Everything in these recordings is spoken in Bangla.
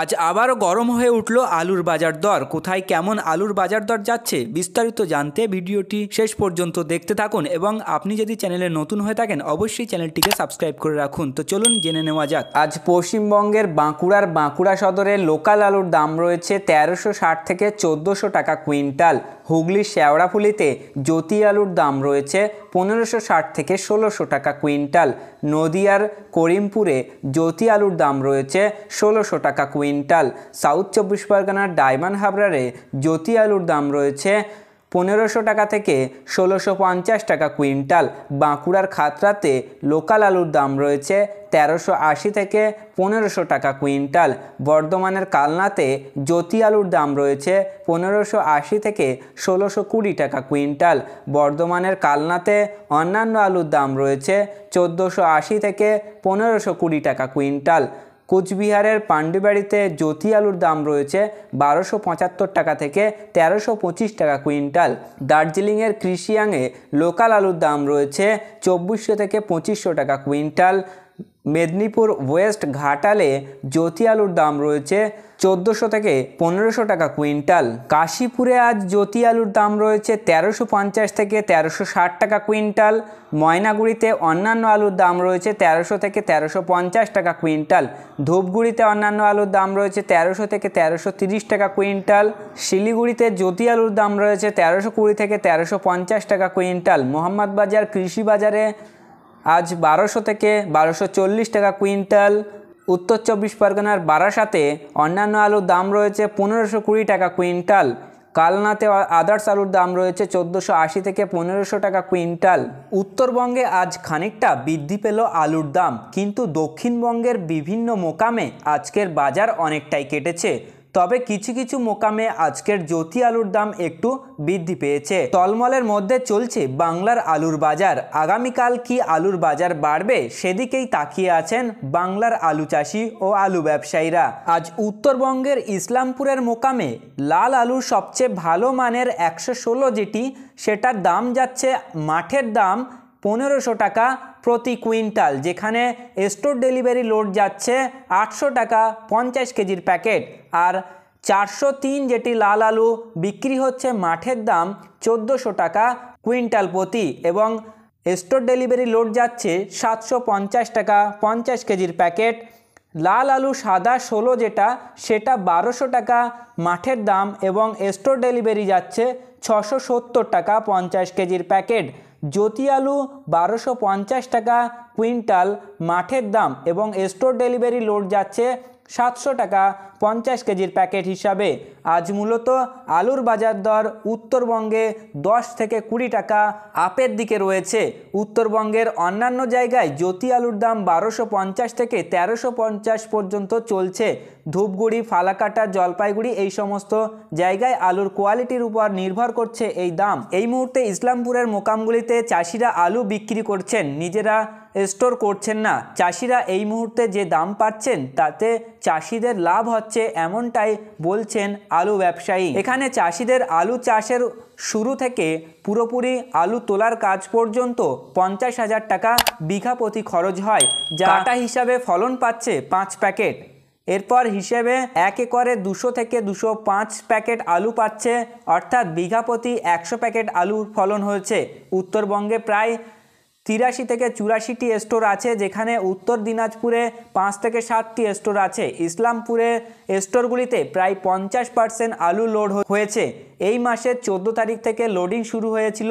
আজ আবারও গরম হয়ে উঠল আলুর বাজার দর কোথায় কেমন আলুর বাজার দর যাচ্ছে বিস্তারিত জানতে ভিডিওটি শেষ পর্যন্ত দেখতে থাকুন এবং আপনি যদি চ্যানেলে নতুন হয়ে থাকেন অবশ্যই চ্যানেলটিকে সাবস্ক্রাইব করে রাখুন তো চলুন জেনে নেওয়া যাক আজ পশ্চিমবঙ্গের বাঁকুড়ার বাঁকুড়া সদরে লোকাল আলুর দাম রয়েছে তেরোশো ষাট থেকে চোদ্দোশো টাকা কুইন্টাল হুগলির শেওড়াফুলিতে জ্যোতি আলুর দাম রয়েছে পনেরোশো ষাট থেকে ষোলোশো টাকা কুইন্টাল নদিয়ার করিমপুরে জ্যোতি আলুর দাম রয়েছে ষোলোশো টাকা কুইন্টাল সাউথ চব্বিশ পরগনার ডায়মন্ড হাবরারে জ্যোতি আলুর দাম রয়েছে পনেরোশো টাকা থেকে ষোলোশো পঞ্চাশ টাকা কুইন্টাল বাঁকুড়ার খাতরাতে লোকাল আলুর দাম রয়েছে তেরোশো আশি থেকে পনেরোশো টাকা কুইন্টাল বর্ধমানের কালনাতে জ্যোতি আলুর দাম রয়েছে পনেরোশো আশি থেকে ষোলোশো কুড়ি টাকা কুইন্টাল বর্ধমানের কালনাতে অন্যান্য আলুর দাম রয়েছে চোদ্দোশো আশি থেকে পনেরোশো কুড়ি টাকা কুইন্টাল কোচবিহারের পাণ্ডুবাড়িতে জ্যোতি আলুর দাম রয়েছে বারোশো পঁচাত্তর টাকা থেকে তেরোশো পঁচিশ টাকা কুইন্টাল দার্জিলিংয়ের কৃষিয়াঙে লোকাল আলুর দাম রয়েছে চব্বিশশো থেকে পঁচিশশো টাকা কুইন্টাল মেদিনীপুর ওয়েস্ট ঘাটালে জ্যোতি আলুর দাম রয়েছে চোদ্দোশো থেকে পনেরোশো টাকা কুইন্টাল কাশীপুরে আজ জ্যোতি আলুর দাম রয়েছে তেরোশো পঞ্চাশ থেকে তেরোশো ষাট টাকা কুইন্টাল ময়নাগুড়িতে অন্যান্য আলুর দাম রয়েছে তেরোশো থেকে তেরোশো পঞ্চাশ টাকা কুইন্টাল ধূপগুড়িতে অন্যান্য আলুর দাম রয়েছে তেরোশো থেকে তেরোশো তিরিশ টাকা কুইন্টাল শিলিগুড়িতে জ্যোতি আলুর দাম রয়েছে তেরোশো কুড়ি থেকে তেরোশো পঞ্চাশ টাকা কুইন্টাল মোহাম্মদবাজার কৃষি বাজারে আজ বারোশো থেকে বারোশো টাকা কুইন্টাল উত্তর চব্বিশ পরগনার বারাসাতে অন্যান্য আলুর দাম রয়েছে পনেরোশো কুড়ি টাকা কুইন্টাল কালনাতে আদার্স আলুর দাম রয়েছে চোদ্দোশো আশি থেকে পনেরোশো টাকা কুইন্টাল উত্তরবঙ্গে আজ খানিকটা বৃদ্ধি পেল আলুর দাম কিন্তু দক্ষিণবঙ্গের বিভিন্ন মোকামে আজকের বাজার অনেকটাই কেটেছে তবে কিছু কিছু মোকামে আজকের জ্যোতি আলুর দাম একটু বৃদ্ধি পেয়েছে তলমলের মধ্যে চলছে বাংলার আলুর বাজার আগামীকাল কি আলুর বাজার বাড়বে সেদিকেই তাকিয়ে আছেন বাংলার আলু চাষি ও আলু ব্যবসায়ীরা আজ উত্তরবঙ্গের ইসলামপুরের মোকামে লাল আলুর সবচেয়ে ভালো মানের একশো ষোলো যেটি সেটার দাম যাচ্ছে মাঠের দাম পনেরোশো টাকা প্রতি কুইন্টাল যেখানে স্টোর ডেলিভারি লোড যাচ্ছে আটশো টাকা পঞ্চাশ কেজির প্যাকেট আর চারশো তিন যেটি লাল আলু বিক্রি হচ্ছে মাঠের দাম চোদ্দোশো টাকা কুইন্টাল প্রতি এবং স্টোর ডেলিভারি লোড যাচ্ছে সাতশো পঞ্চাশ টাকা পঞ্চাশ কেজির প্যাকেট লাল আলু সাদা ষোলো যেটা সেটা বারোশো টাকা মাঠের দাম এবং স্টোর ডেলিভারি যাচ্ছে ছশো সত্তর টাকা পঞ্চাশ কেজির প্যাকেট জ্যোতি আলু বারোশো টাকা কুইন্টাল মাঠের দাম এবং স্টোর ডেলিভারি লোড যাচ্ছে সাতশো টাকা পঞ্চাশ কেজির প্যাকেট হিসাবে আজ মূলত আলুর বাজার দর উত্তরবঙ্গে দশ থেকে কুড়ি টাকা আপের দিকে রয়েছে উত্তরবঙ্গের অন্যান্য জায়গায় জ্যোতি আলুর দাম বারোশো পঞ্চাশ থেকে তেরোশো পঞ্চাশ পর্যন্ত চলছে ধূপগুড়ি ফালাকাটা জলপাইগুড়ি এই সমস্ত জায়গায় আলুর কোয়ালিটির উপর নির্ভর করছে এই দাম এই মুহূর্তে ইসলামপুরের মোকামগুলিতে চাষিরা আলু বিক্রি করছেন নিজেরা স্টোর করছেন না চাষিরা এই মুহূর্তে যে দাম পাচ্ছেন তাতে চাষিদের লাভ হচ্ছে এমনটাই বলছেন আলু ব্যবসায়ী এখানে চাষিদের আলু চাষের শুরু থেকে পুরোপুরি আলু তোলার কাজ পর্যন্ত পঞ্চাশ হাজার টাকা বিঘা প্রতি খরচ হয় যা হিসাবে ফলন পাচ্ছে পাঁচ প্যাকেট এরপর হিসেবে এক একরে দুশো থেকে দুশো পাঁচ প্যাকেট আলু পাচ্ছে অর্থাৎ বিঘা প্রতি একশো প্যাকেট আলুর ফলন হয়েছে উত্তরবঙ্গে প্রায় তিরাশি থেকে চুরাশিটি স্টোর আছে যেখানে উত্তর দিনাজপুরে পাঁচ থেকে সাতটি স্টোর আছে ইসলামপুরে স্টোরগুলিতে প্রায় পঞ্চাশ পার্সেন্ট আলু লোড হয়েছে এই মাসের ১৪ তারিখ থেকে লোডিং শুরু হয়েছিল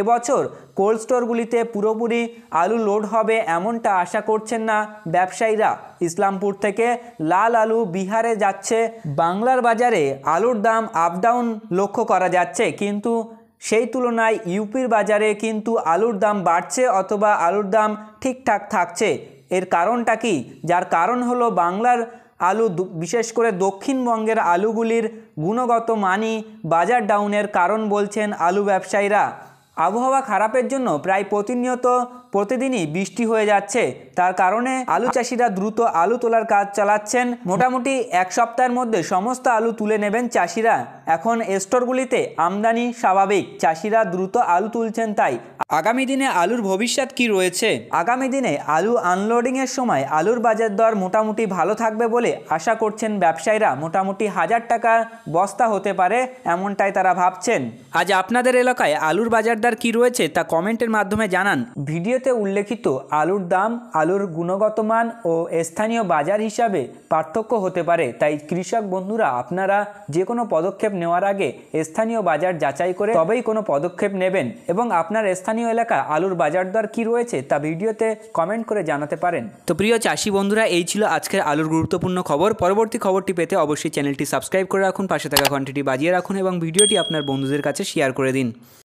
এবছর কোল্ড স্টোরগুলিতে পুরোপুরি আলু লোড হবে এমনটা আশা করছেন না ব্যবসায়ীরা ইসলামপুর থেকে লাল আলু বিহারে যাচ্ছে বাংলার বাজারে আলুর দাম আপ ডাউন লক্ষ্য করা যাচ্ছে কিন্তু সেই তুলনায় ইউপির বাজারে কিন্তু আলুর দাম বাড়ছে অথবা আলুর দাম ঠিকঠাক থাকছে এর কারণটা কি যার কারণ হলো বাংলার আলু বিশেষ করে দক্ষিণবঙ্গের আলুগুলির গুণগত মানই বাজার ডাউনের কারণ বলছেন আলু ব্যবসায়ীরা আবহাওয়া খারাপের জন্য প্রায় প্রতিনিয়ত প্রতিদিনই বৃষ্টি হয়ে যাচ্ছে তার কারণে আলু চাষিরা দ্রুত আলু তোলার কাজ চালাচ্ছেন মোটামুটি এক সপ্তাহের মধ্যে সমস্ত আলু তুলে নেবেন চাষিরা এখন স্টোরগুলিতে আমদানি স্বাভাবিক চাষিরা দ্রুত আলু তুলছেন তাই আগামী দিনে আলুর ভবিষ্যৎ কি রয়েছে আগামী দিনে আলু আনলোডিংয়ের সময় আলুর বাজার দর মোটামুটি ভালো থাকবে বলে আশা করছেন ব্যবসায়ীরা মোটামুটি হাজার টাকার বস্তা হতে পারে এমনটাই তারা ভাবছেন আজ আপনাদের এলাকায় আলুর বাজার দর কী রয়েছে তা কমেন্টের মাধ্যমে জানান ভিডিও ভিডিওতে উল্লেখিত আলুর দাম আলুর গুণগত মান ও স্থানীয় বাজার হিসাবে পার্থক্য হতে পারে তাই কৃষক বন্ধুরা আপনারা যে কোনো পদক্ষেপ নেওয়ার আগে স্থানীয় বাজার যাচাই করে তবেই কোনো পদক্ষেপ নেবেন এবং আপনার স্থানীয় এলাকা আলুর বাজার দর কী রয়েছে তা ভিডিওতে কমেন্ট করে জানাতে পারেন তো প্রিয় চাষি বন্ধুরা এই ছিল আজকের আলুর গুরুত্বপূর্ণ খবর পরবর্তী খবরটি পেতে অবশ্যই চ্যানেলটি সাবস্ক্রাইব করে রাখুন পাশে থাকা ঘন্টাটি বাজিয়ে রাখুন এবং ভিডিওটি আপনার বন্ধুদের কাছে শেয়ার করে দিন